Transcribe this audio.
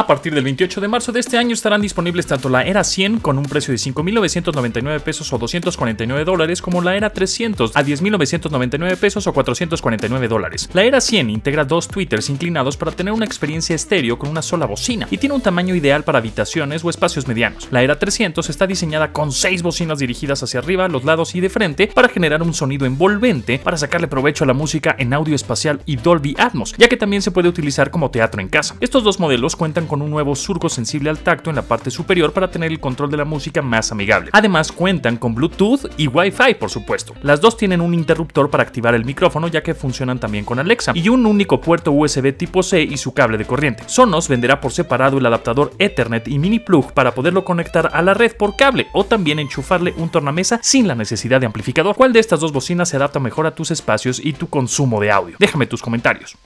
A partir del 28 de marzo de este año estarán disponibles tanto la Era 100 con un precio de 5.999 pesos o 249 dólares como la Era 300 a 10.999 pesos o 449 dólares. La Era 100 integra dos tweeters inclinados para tener una experiencia estéreo con una sola bocina y tiene un tamaño ideal para habitaciones o espacios medianos. La Era 300 está diseñada con seis bocinas dirigidas hacia arriba, los lados y de frente para generar un sonido envolvente para sacarle provecho a la música en audio espacial y Dolby Atmos, ya que también se puede utilizar como teatro en casa. Estos dos modelos cuentan con un nuevo surco sensible al tacto en la parte superior para tener el control de la música más amigable. Además cuentan con Bluetooth y Wi-Fi, por supuesto. Las dos tienen un interruptor para activar el micrófono ya que funcionan también con Alexa y un único puerto USB tipo C y su cable de corriente. Sonos venderá por separado el adaptador Ethernet y mini plug para poderlo conectar a la red por cable o también enchufarle un tornamesa sin la necesidad de amplificador. ¿Cuál de estas dos bocinas se adapta mejor a tus espacios y tu consumo de audio? Déjame tus comentarios.